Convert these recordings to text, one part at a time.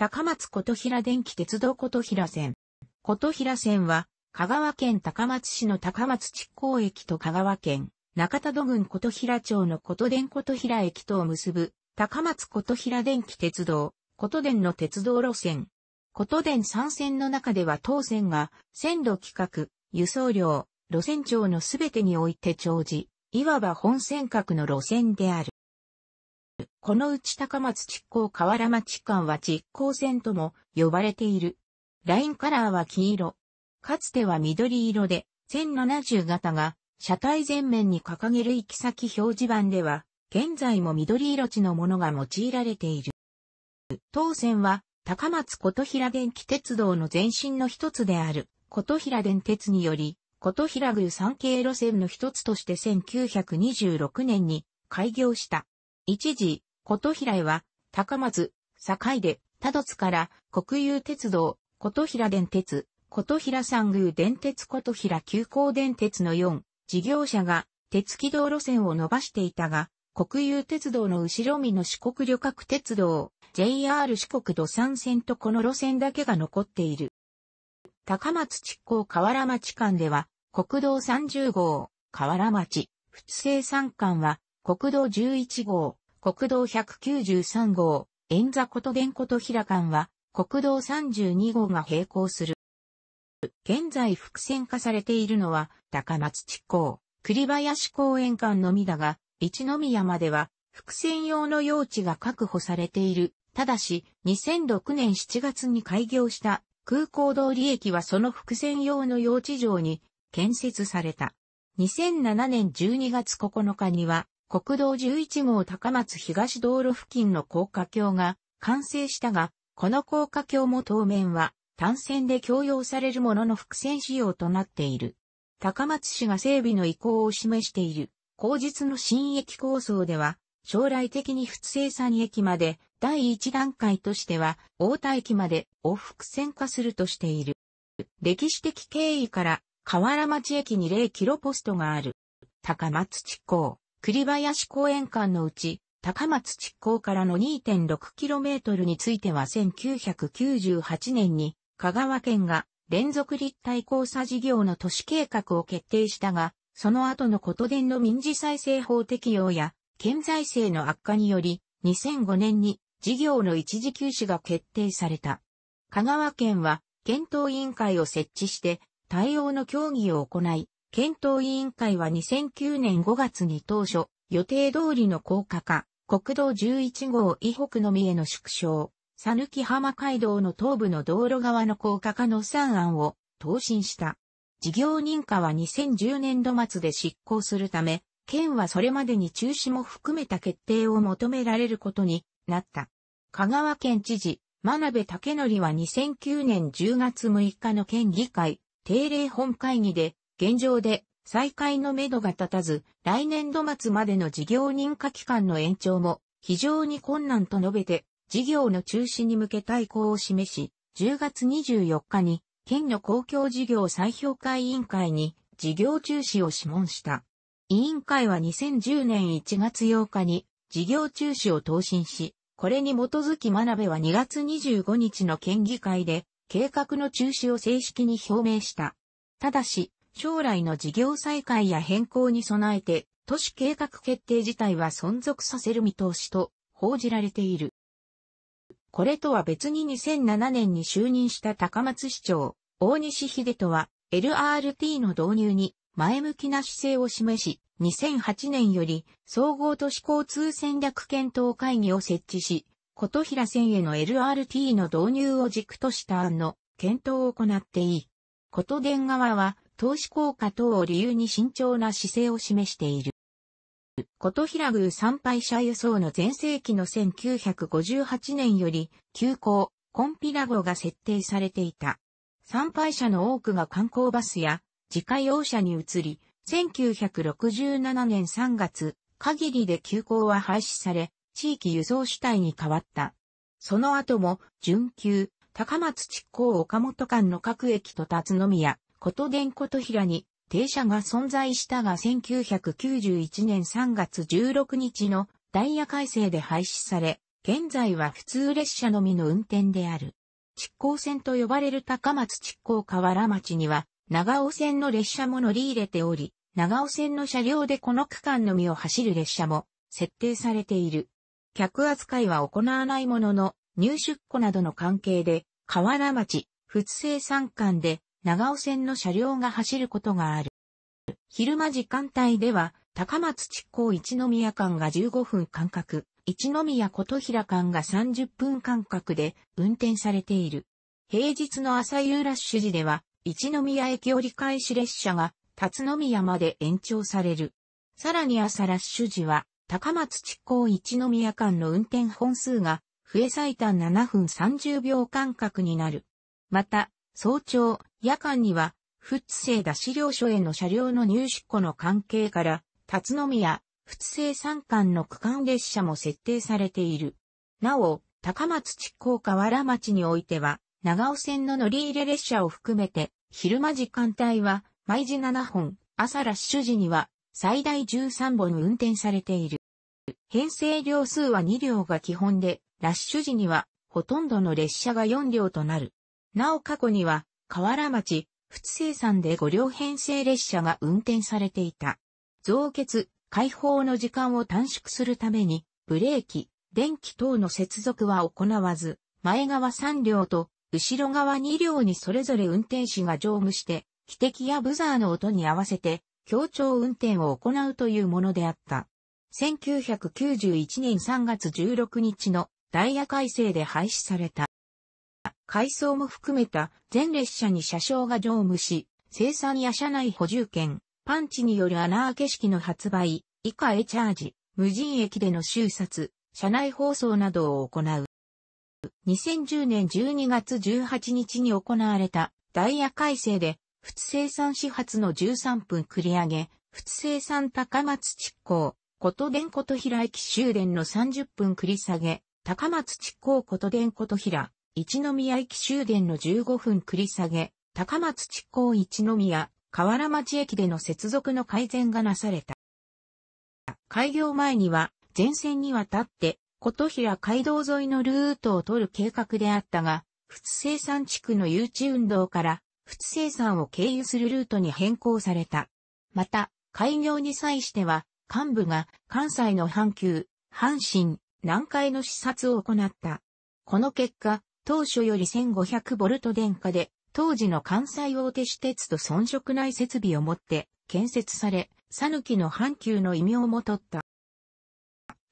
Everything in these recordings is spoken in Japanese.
高松琴平電気鉄道琴平線。琴平線は、香川県高松市の高松地港駅と香川県、中田戸郡琴平町の琴電琴平駅とを結ぶ、高松琴平電気鉄道、琴電の鉄道路線。琴電三線の中では当線が、線路規格、輸送量、路線長のすべてにおいて長寿、いわば本線格の路線である。このうち高松築港河原町間は築港線とも呼ばれている。ラインカラーは黄色。かつては緑色で、1070型が車体前面に掲げる行き先表示板では、現在も緑色地のものが用いられている。当線は高松琴平電気鉄道の前身の一つである琴平電鉄により、琴平宮三景路線の一つとして1926年に開業した。一時、琴平へは、高松、堺で、多度津から、国有鉄道、琴平電鉄、琴平三宮電鉄琴平急行電鉄の4、事業者が、鉄軌道路線を伸ばしていたが、国有鉄道の後ろ身の四国旅客鉄道、JR 四国土産線とこの路線だけが残っている。高松地港河原町間では、国道30号、河原町、仏西山間は、国道11号、国道193号、円座こと玄こと平間は、国道32号が並行する。現在伏線化されているのは、高松地港、栗林公園間のみだが、一宮までは、伏線用の用地が確保されている。ただし、2006年7月に開業した空港通り駅はその伏線用の用地上に建設された。2007年12月9日には国道11号高松東道路付近の高架橋が完成したが、この高架橋も当面は単線で供用されるものの伏線仕様となっている。高松市が整備の意向を示している、後日の新駅構想では、将来的に普通山駅まで第一段階としては、大田駅まで往復線化するとしている。歴史的経緯から、河原町駅に0キロポストがある。高松地港。栗林公園間のうち、高松地港からの 2.6km については1998年に香川県が連続立体交差事業の都市計画を決定したが、その後のこと電の民事再生法適用や県財政の悪化により2005年に事業の一時休止が決定された。香川県は検討委員会を設置して対応の協議を行い、検討委員会は2009年5月に当初、予定通りの高架化、国道11号以北のみへの縮小、さぬき浜街道の東部の道路側の高架化の3案を答申した。事業認可は2010年度末で執行するため、県はそれまでに中止も含めた決定を求められることになった。香川県知事、真鍋武則は2009年10月6日の県議会定例本会議で現状で再開のめどが立たず、来年度末までの事業認可期間の延長も非常に困難と述べて、事業の中止に向け対抗を示し、10月24日に県の公共事業再評価委員会に事業中止を諮問した。委員会は2010年1月8日に事業中止を答申し、これに基づき真鍋は2月25日の県議会で計画の中止を正式に表明した。ただし、将来の事業再開や変更に備えて、都市計画決定自体は存続させる見通しと報じられている。これとは別に2007年に就任した高松市長、大西秀人は LRT の導入に前向きな姿勢を示し、2008年より総合都市交通戦略検討会議を設置し、琴平線への LRT の導入を軸とした案の検討を行っていい。琴電側は投資効果等を理由に慎重な姿勢を示している。琴平宮参拝者輸送の前世紀の1958年より、急行、コンピラ号が設定されていた。参拝者の多くが観光バスや自家用車に移り、1967年3月、限りで急行は廃止され、地域輸送主体に変わった。その後も、準急、高松地港岡本間の各駅と立つのみや、ことでんことひらに、停車が存在したが1991年3月16日のダイヤ改正で廃止され、現在は普通列車のみの運転である。築港線と呼ばれる高松築港河原町には、長尾線の列車も乗り入れており、長尾線の車両でこの区間のみを走る列車も設定されている。客扱いは行わないものの、入出庫などの関係で、河原町、仏生山間で長尾線の車両が走ることがある。昼間時間帯では、高松地港一宮間が15分間隔、一宮琴平間が30分間隔で運転されている。平日の朝夕ラッシュ時では、一宮駅折り返し列車が、辰宮まで延長される。さらに朝ラッシュ時は、高松地港一宮間の運転本数が、増え最短7分30秒間隔になる。また、早朝、夜間には、富津製だ資料所への車両の入出庫の関係から、辰野宮、富津三山間の区間列車も設定されている。なお、高松地高河原町においては、長尾線の乗り入れ列車を含めて、昼間時間帯は、毎時7本、朝ラッシュ時には、最大13本運転されている。編成両数は2両が基本で、ラッシュ時には、ほとんどの列車が4両となる。なお過去には、河原町、仏生山で5両編成列車が運転されていた。増結、解放の時間を短縮するために、ブレーキ、電気等の接続は行わず、前側3両と後ろ側2両にそれぞれ運転士が乗務して、汽笛やブザーの音に合わせて、協調運転を行うというものであった。1991年3月16日のダイヤ改正で廃止された。改装も含めた全列車に車掌が乗務し、生産や車内補充券、パンチによる穴開け式の発売、以下へチャージ、無人駅での収札、車内放送などを行う。2010年12月18日に行われたダイヤ改正で、普生産始発の13分繰り上げ、普生産高松地港、琴電琴平駅終電の30分繰り下げ、高松地港琴電琴平、一宮駅終電の15分繰り下げ、高松地港一宮、河原町駅での接続の改善がなされた。開業前には、全線にわたって、琴平街道沿いのルートを取る計画であったが、通生産地区の誘致運動から、通生産を経由するルートに変更された。また、開業に際しては、幹部が関西の阪急、阪神、南海の視察を行った。この結果、当初より1 5 0 0ト電化で、当時の関西大手私鉄と遜色ない設備を持って建設され、さぬきの阪急の異名も取った。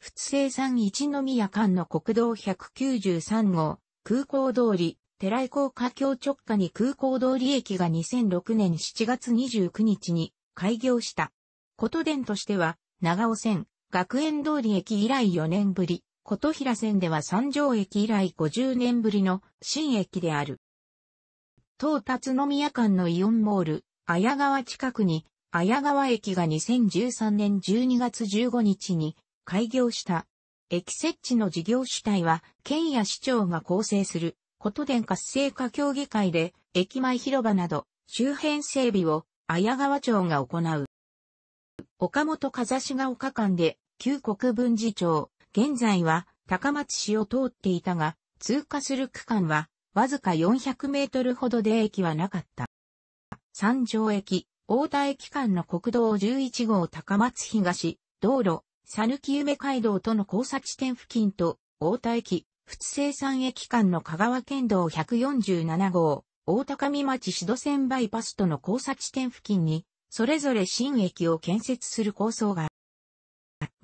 仏生産一宮間の国道193号、空港通り、寺井港下橋直下に空港通り駅が2006年7月29日に開業した。こと伝としては、長尾線、学園通り駅以来4年ぶり、琴平線では三条駅以来50年ぶりの新駅である。東達宮間のイオンモール、綾川近くに、綾川駅が2013年12月15日に開業した。駅設置の事業主体は、県や市長が構成する、琴電活性化協議会で、駅前広場など、周辺整備を、綾川町が行う。岡本風志が丘間で、旧国分寺町、現在は高松市を通っていたが、通過する区間はわずか400メートルほどで駅はなかった。三条駅、大田駅間の国道11号高松東、道路、讃岐夢街道との交差地点付近と、大田駅、仏生山駅間の香川県道147号、大高見町市戸線バイパスとの交差地点付近に、それぞれ新駅を建設する構想が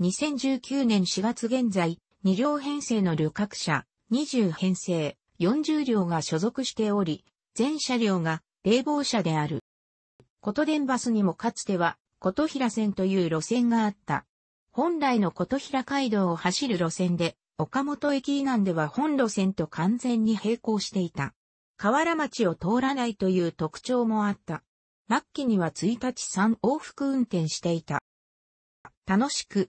2019年4月現在、2両編成の旅客車、20編成、40両が所属しており、全車両が冷房車である。琴電バスにもかつては、琴平線という路線があった。本来の琴平街道を走る路線で、岡本駅以南では本路線と完全に並行していた。河原町を通らないという特徴もあった。末期には1日3往復運転していた。楽しく、